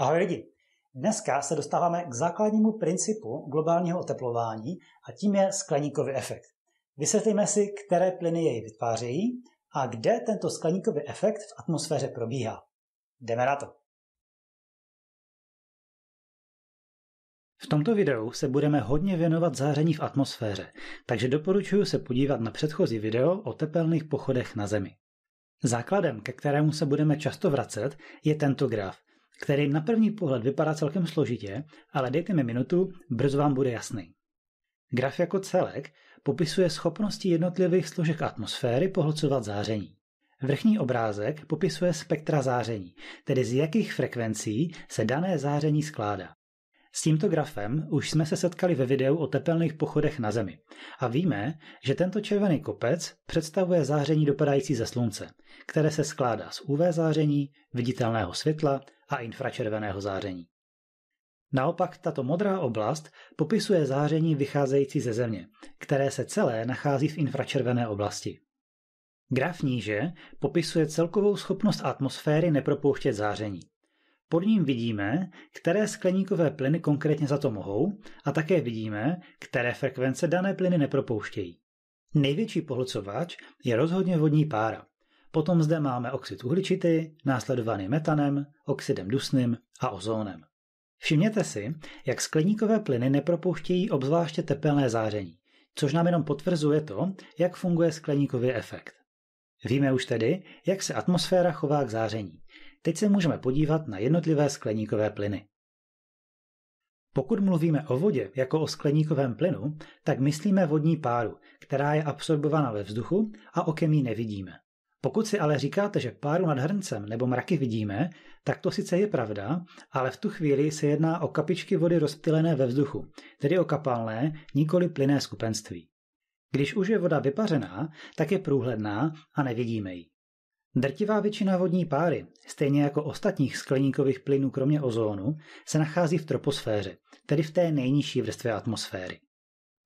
Ahoj lidi! Dneska se dostáváme k základnímu principu globálního oteplování a tím je skleníkový efekt. Vysvětlíme si, které plyny jej vytvářejí a kde tento skleníkový efekt v atmosféře probíhá. Jdeme na to! V tomto videu se budeme hodně věnovat záření v atmosféře, takže doporučuji se podívat na předchozí video o tepelných pochodech na Zemi. Základem, ke kterému se budeme často vracet, je tento graf, který na první pohled vypadá celkem složitě, ale dejte mi minutu, brzo vám bude jasný. Graf jako celek popisuje schopnosti jednotlivých složek atmosféry pohlcovat záření. Vrchní obrázek popisuje spektra záření, tedy z jakých frekvencí se dané záření skládá. S tímto grafem už jsme se setkali ve videu o tepelných pochodech na Zemi a víme, že tento červený kopec představuje záření dopadající ze Slunce, které se skládá z UV záření, viditelného světla, a infračerveného záření. Naopak tato modrá oblast popisuje záření vycházející ze Země, které se celé nachází v infračervené oblasti. Graf níže popisuje celkovou schopnost atmosféry nepropouštět záření. Pod ním vidíme, které skleníkové plyny konkrétně za to mohou a také vidíme, které frekvence dané plyny nepropouštějí. Největší pohlcovač je rozhodně vodní pára, Potom zde máme oxid uhličitý, následovaný metanem, oxidem dusným a ozónem. Všimněte si, jak skleníkové plyny nepropouštějí obzvláště tepelné záření, což nám jenom potvrzuje to, jak funguje skleníkový efekt. Víme už tedy, jak se atmosféra chová k záření. Teď se můžeme podívat na jednotlivé skleníkové plyny. Pokud mluvíme o vodě jako o skleníkovém plynu, tak myslíme vodní páru, která je absorbovaná ve vzduchu a okem ji nevidíme. Pokud si ale říkáte, že páru nad hrncem nebo mraky vidíme, tak to sice je pravda, ale v tu chvíli se jedná o kapičky vody rozptýlené ve vzduchu, tedy o kapalné, nikoli plyné skupenství. Když už je voda vypařená, tak je průhledná a nevidíme ji. Drtivá většina vodní páry, stejně jako ostatních skleníkových plynů kromě ozónu, se nachází v troposféře, tedy v té nejnižší vrstvě atmosféry.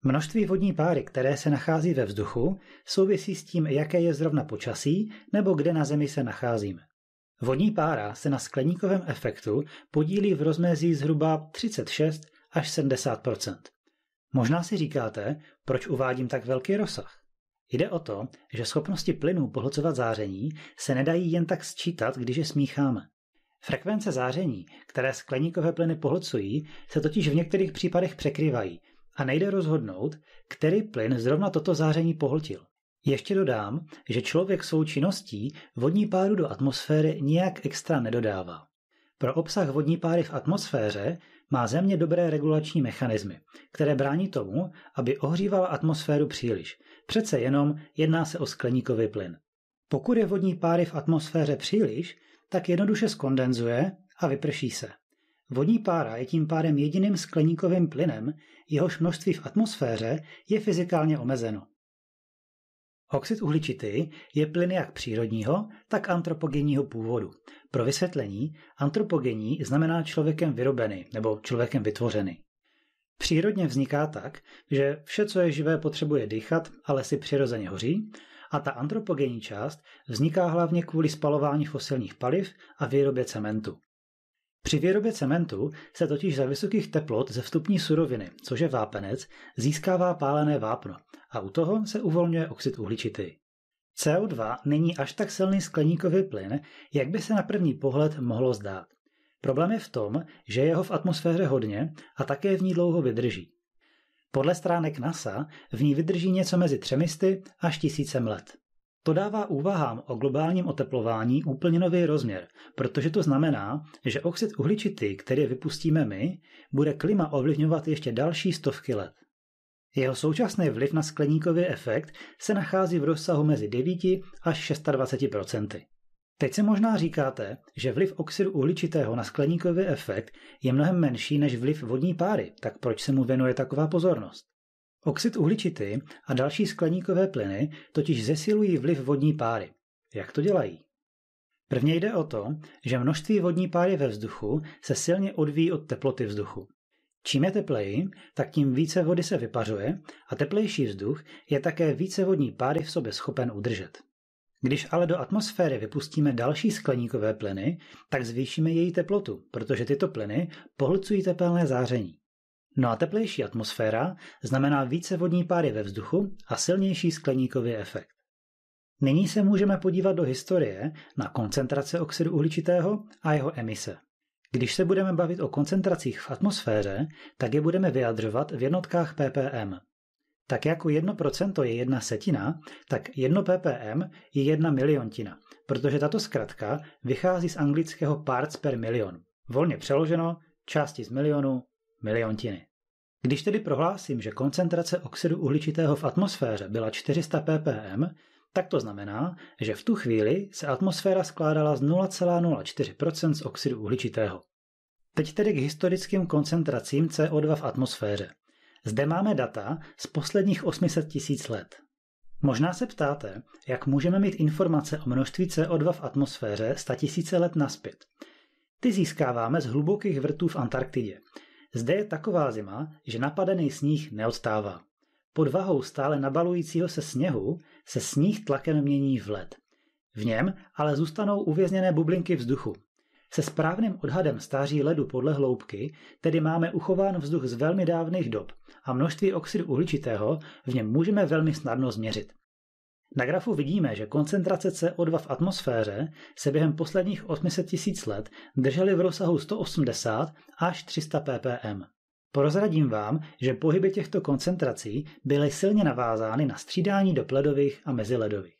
Množství vodní páry, které se nachází ve vzduchu, souvisí s tím, jaké je zrovna počasí nebo kde na Zemi se nacházíme. Vodní pára se na skleníkovém efektu podílí v rozmezí zhruba 36 až 70 Možná si říkáte, proč uvádím tak velký rozsah. Jde o to, že schopnosti plynů pohlcovat záření se nedají jen tak sčítat, když je smícháme. Frekvence záření, které skleníkové plyny pohlcují, se totiž v některých případech překrývají a nejde rozhodnout, který plyn zrovna toto záření pohltil. Ještě dodám, že člověk svou činností vodní páru do atmosféry nijak extra nedodává. Pro obsah vodní páry v atmosféře má Země dobré regulační mechanismy, které brání tomu, aby ohřívala atmosféru příliš. Přece jenom jedná se o skleníkový plyn. Pokud je vodní páry v atmosféře příliš, tak jednoduše skondenzuje a vyprší se. Vodní pára je tím pádem jediným skleníkovým plynem, jehož množství v atmosféře je fyzikálně omezeno. Oxid uhličitý je plyn jak přírodního, tak antropogenního původu. Pro vysvětlení, antropogenní znamená člověkem vyrobený nebo člověkem vytvořený. Přírodně vzniká tak, že vše, co je živé, potřebuje dýchat ale si přirozeně hoří, a ta antropogenní část vzniká hlavně kvůli spalování fosilních paliv a výrobě cementu. Při výrobě cementu se totiž za vysokých teplot ze vstupní suroviny, což je vápenec, získává pálené vápno a u toho se uvolňuje oxid uhličitý. CO2 není až tak silný skleníkový plyn, jak by se na první pohled mohlo zdát. Problém je v tom, že je ho v atmosféře hodně a také v ní dlouho vydrží. Podle stránek NASA v ní vydrží něco mezi třemisty až tisícem let. To dává úvahám o globálním oteplování úplně nový rozměr, protože to znamená, že oxid uhličitý, který vypustíme my, bude klima ovlivňovat ještě další stovky let. Jeho současný vliv na skleníkový efekt se nachází v rozsahu mezi 9 až 26 Teď se možná říkáte, že vliv oxidu uhličitého na skleníkový efekt je mnohem menší než vliv vodní páry, tak proč se mu věnuje taková pozornost? Oxid uhličitý a další skleníkové plyny totiž zesilují vliv vodní páry. Jak to dělají? Prvně jde o to, že množství vodní páry ve vzduchu se silně odvíjí od teploty vzduchu. Čím je tepleji, tak tím více vody se vypařuje a teplejší vzduch je také více vodní páry v sobě schopen udržet. Když ale do atmosféry vypustíme další skleníkové plyny, tak zvýšíme její teplotu, protože tyto plyny pohlcují tepelné záření. No a teplejší atmosféra znamená více vodní páry ve vzduchu a silnější skleníkový efekt. Nyní se můžeme podívat do historie na koncentrace oxidu uhličitého a jeho emise. Když se budeme bavit o koncentracích v atmosféře, tak je budeme vyjadřovat v jednotkách ppm. Tak jako 1% je jedna setina, tak 1 ppm je jedna miliontina, protože tato zkratka vychází z anglického parts per milion. Volně přeloženo, části z milionu, miliontiny. Když tedy prohlásím, že koncentrace oxidu uhličitého v atmosféře byla 400 ppm, tak to znamená, že v tu chvíli se atmosféra skládala z 0,04 z oxidu uhličitého. Teď tedy k historickým koncentracím CO2 v atmosféře. Zde máme data z posledních 800 tisíc let. Možná se ptáte, jak můžeme mít informace o množství CO2 v atmosféře 100 tisíce let naspět. Ty získáváme z hlubokých vrtů v Antarktidě, zde je taková zima, že napadený sníh neodstává. Pod vahou stále nabalujícího se sněhu se sníh tlakem mění v led. V něm ale zůstanou uvězněné bublinky vzduchu. Se správným odhadem stáří ledu podle hloubky tedy máme uchován vzduch z velmi dávných dob a množství oxidu uhličitého v něm můžeme velmi snadno změřit. Na grafu vidíme, že koncentrace CO2 v atmosféře se během posledních 800 tisíc let držely v rozsahu 180 až 300 ppm. Prozradím vám, že pohyby těchto koncentrací byly silně navázány na střídání pledových a meziledových.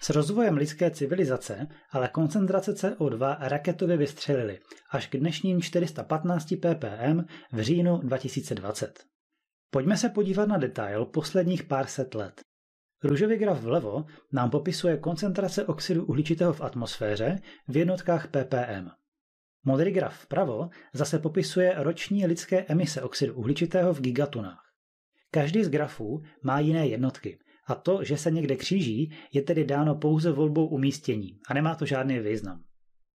S rozvojem lidské civilizace ale koncentrace CO2 raketově vystřelily až k dnešním 415 ppm v říjnu 2020. Pojďme se podívat na detail posledních pár set let. Růžový graf vlevo nám popisuje koncentrace oxidu uhličitého v atmosféře v jednotkách ppm. Modrý graf vpravo zase popisuje roční lidské emise oxidu uhličitého v gigatunách. Každý z grafů má jiné jednotky a to, že se někde kříží, je tedy dáno pouze volbou umístění a nemá to žádný význam.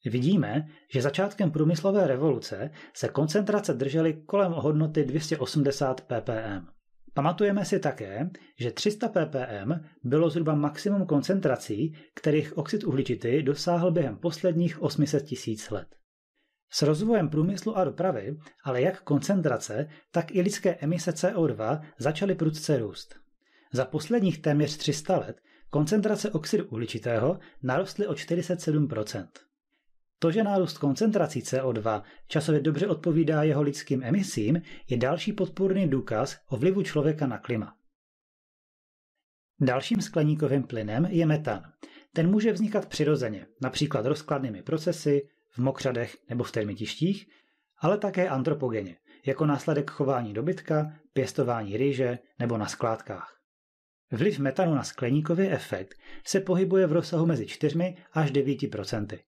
Vidíme, že začátkem průmyslové revoluce se koncentrace držely kolem hodnoty 280 ppm. Pamatujeme si také, že 300 ppm bylo zhruba maximum koncentrací, kterých oxid uhličitý dosáhl během posledních 800 tisíc let. S rozvojem průmyslu a dopravy, ale jak koncentrace, tak i lidské emise CO2 začaly prudce růst. Za posledních téměř 300 let koncentrace oxidu uhličitého narostly o 47 to, že nárůst koncentrací CO2 časově dobře odpovídá jeho lidským emisím, je další podpůrný důkaz o vlivu člověka na klima. Dalším skleníkovým plynem je metan. Ten může vznikat přirozeně, například rozkladnými procesy, v mokřadech nebo v termitištích, ale také antropogeně, jako následek chování dobytka, pěstování rýže nebo na skládkách. Vliv metanu na skleníkový efekt se pohybuje v rozsahu mezi 4 až 9 procenty.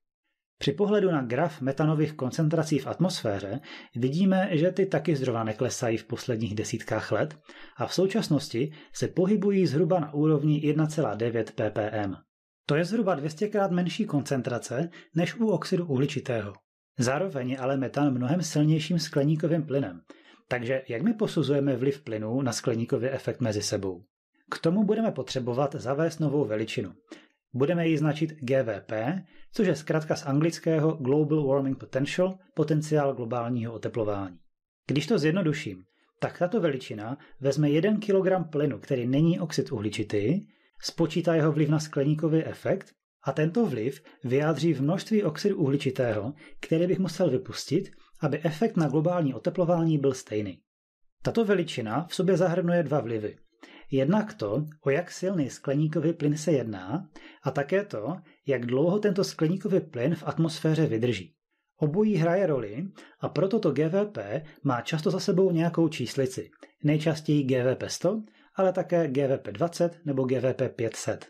Při pohledu na graf metanových koncentrací v atmosféře vidíme, že ty taky zdrova neklesají v posledních desítkách let a v současnosti se pohybují zhruba na úrovni 1,9 ppm. To je zhruba 200 krát menší koncentrace než u oxidu uhličitého. Zároveň je ale metan mnohem silnějším skleníkovým plynem, takže jak my posuzujeme vliv plynů na skleníkový efekt mezi sebou? K tomu budeme potřebovat zavést novou veličinu, Budeme ji značit GVP, což je zkrátka z anglického Global Warming Potential, potenciál globálního oteplování. Když to zjednoduším, tak tato veličina vezme 1 kg plynu, který není oxid uhličitý, spočítá jeho vliv na skleníkový efekt a tento vliv vyjádří v množství oxidu uhličitého, který bych musel vypustit, aby efekt na globální oteplování byl stejný. Tato veličina v sobě zahrnuje dva vlivy. Jednak to, o jak silný skleníkový plyn se jedná, a také to, jak dlouho tento skleníkový plyn v atmosféře vydrží. Obojí hraje roli a proto to GVP má často za sebou nějakou číslici. Nejčastěji GVP 100, ale také GVP 20 nebo GVP 500.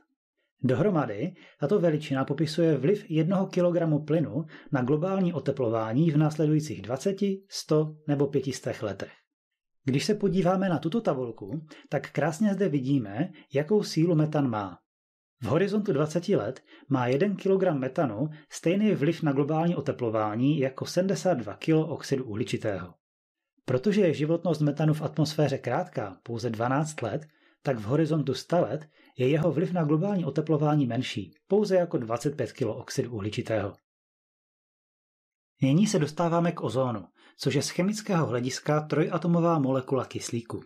Dohromady tato veličina popisuje vliv 1 kg plynu na globální oteplování v následujících 20, 100 nebo 500 letech. Když se podíváme na tuto tabulku, tak krásně zde vidíme, jakou sílu metan má. V horizontu 20 let má 1 kg metanu stejný vliv na globální oteplování jako 72 kg oxidu uhličitého. Protože je životnost metanu v atmosféře krátká, pouze 12 let, tak v horizontu 100 let je jeho vliv na globální oteplování menší, pouze jako 25 kg oxidu uhličitého. Nyní se dostáváme k ozónu, což je z chemického hlediska trojatomová molekula kyslíku.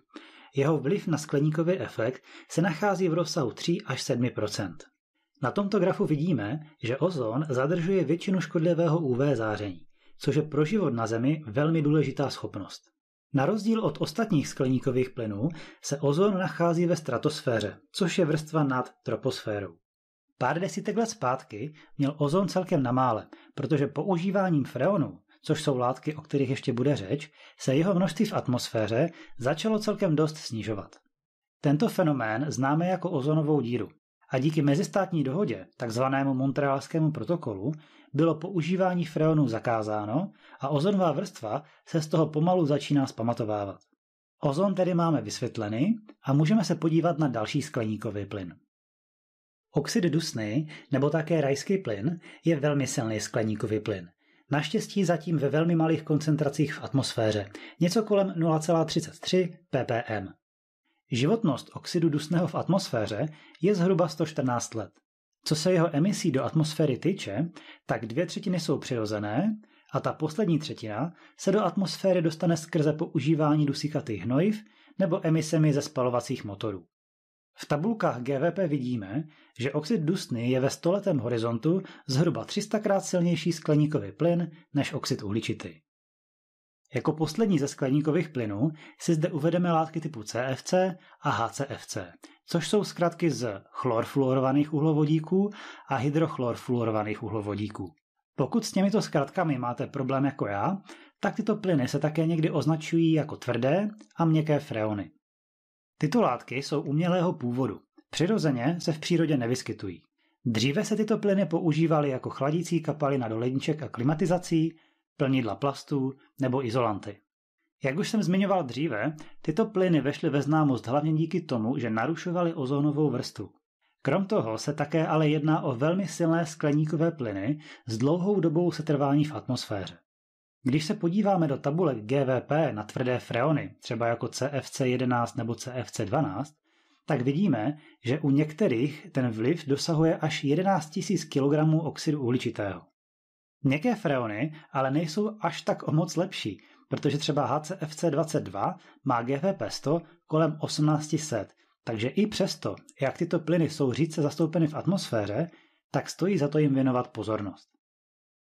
Jeho vliv na skleníkový efekt se nachází v rozsahu 3 až 7 Na tomto grafu vidíme, že ozon zadržuje většinu škodlivého UV záření, což je pro život na Zemi velmi důležitá schopnost. Na rozdíl od ostatních skleníkových plynů se ozon nachází ve stratosféře, což je vrstva nad troposférou. Pár desítek let zpátky měl ozon celkem na mále, protože používáním freonu, což jsou látky, o kterých ještě bude řeč, se jeho množství v atmosféře začalo celkem dost snižovat. Tento fenomén známe jako ozonovou díru a díky mezistátní dohodě, takzvanému Montrealskému protokolu, bylo používání freonu zakázáno a ozonová vrstva se z toho pomalu začíná zpamatovávat. Ozon tedy máme vysvětlený a můžeme se podívat na další skleníkový plyn. Oxid dusný nebo také rajský plyn je velmi silný skleníkový plyn. Naštěstí zatím ve velmi malých koncentracích v atmosféře, něco kolem 0,33 ppm. Životnost oxidu dusného v atmosféře je zhruba 114 let. Co se jeho emisí do atmosféry týče, tak dvě třetiny jsou přirozené a ta poslední třetina se do atmosféry dostane skrze používání dusíkatých hnojiv nebo emisemi ze spalovacích motorů. V tabulkách GVP vidíme, že oxid dusný je ve stoletém horizontu zhruba 300krát silnější skleníkový plyn než oxid uhličitý. Jako poslední ze skleníkových plynů si zde uvedeme látky typu CFC a HCFC, což jsou zkratky z chlorfluorovaných uhlovodíků a hydrochlorfluorovaných uhlovodíků. Pokud s těmito zkratkami máte problém jako já, tak tyto plyny se také někdy označují jako tvrdé a měkké freony. Tyto látky jsou umělého původu. Přirozeně se v přírodě nevyskytují. Dříve se tyto plyny používaly jako chladící kapaly na doledníček a klimatizací, plnidla plastů nebo izolanty. Jak už jsem zmiňoval dříve, tyto plyny vešly ve známost hlavně díky tomu, že narušovaly ozónovou vrstvu. Krom toho se také ale jedná o velmi silné skleníkové plyny s dlouhou dobou setrvání v atmosféře. Když se podíváme do tabulek GVP na tvrdé freony, třeba jako CFC11 nebo CFC12, tak vidíme, že u některých ten vliv dosahuje až 11 000 kg oxidu uhličitého. Měkké freony ale nejsou až tak o moc lepší, protože třeba HCFC22 má GVP 100 kolem 1800, takže i přesto, jak tyto plyny jsou řídce zastoupeny v atmosféře, tak stojí za to jim věnovat pozornost.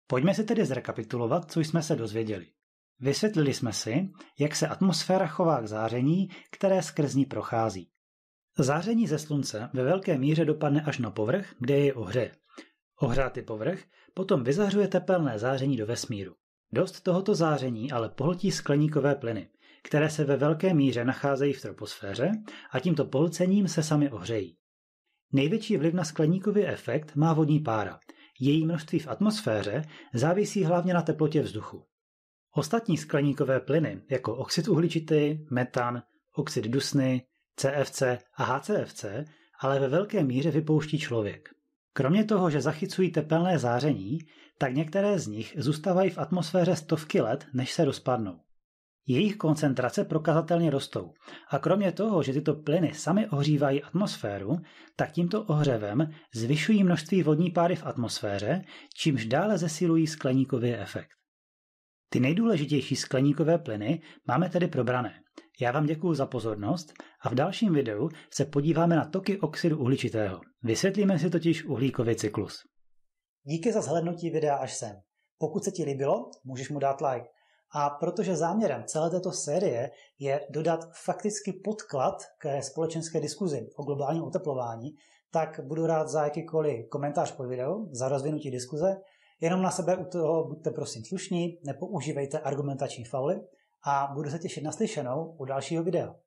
Pojďme si tedy zrekapitulovat, co jsme se dozvěděli. Vysvětlili jsme si, jak se atmosféra chová k záření, které skrz ní prochází. Záření ze slunce ve velké míře dopadne až na povrch, kde je ohře. Ohřátý povrch potom vyzařuje tepelné záření do vesmíru. Dost tohoto záření ale pohltí skleníkové plyny, které se ve velké míře nacházejí v troposféře a tímto pohlcením se sami ohřejí. Největší vliv na skleníkový efekt má vodní pára, její množství v atmosféře závisí hlavně na teplotě vzduchu. Ostatní skleníkové plyny, jako oxid uhličitý, metan, oxid dusny, CFC a HCFC, ale ve velké míře vypouští člověk. Kromě toho, že zachycují tepelné záření, tak některé z nich zůstávají v atmosféře stovky let, než se rozpadnou. Jejich koncentrace prokazatelně rostou. A kromě toho, že tyto plyny sami ohřívají atmosféru, tak tímto ohřevem zvyšují množství vodní páry v atmosféře, čímž dále zesilují skleníkový efekt. Ty nejdůležitější skleníkové plyny máme tedy probrané. Já vám děkuji za pozornost a v dalším videu se podíváme na toky oxidu uhličitého. Vysvětlíme si totiž uhlíkový cyklus. Díky za zhlédnutí videa až sem. Pokud se ti líbilo, můžeš mu dát like. A protože záměrem celé této série je dodat fakticky podklad k společenské diskuzi o globálním oteplování, tak budu rád za jakýkoliv komentář pod videu, za rozvinutí diskuze. Jenom na sebe u toho buďte prosím slušní, nepoužívejte argumentační fauly a budu se těšit na slyšenou u dalšího videa.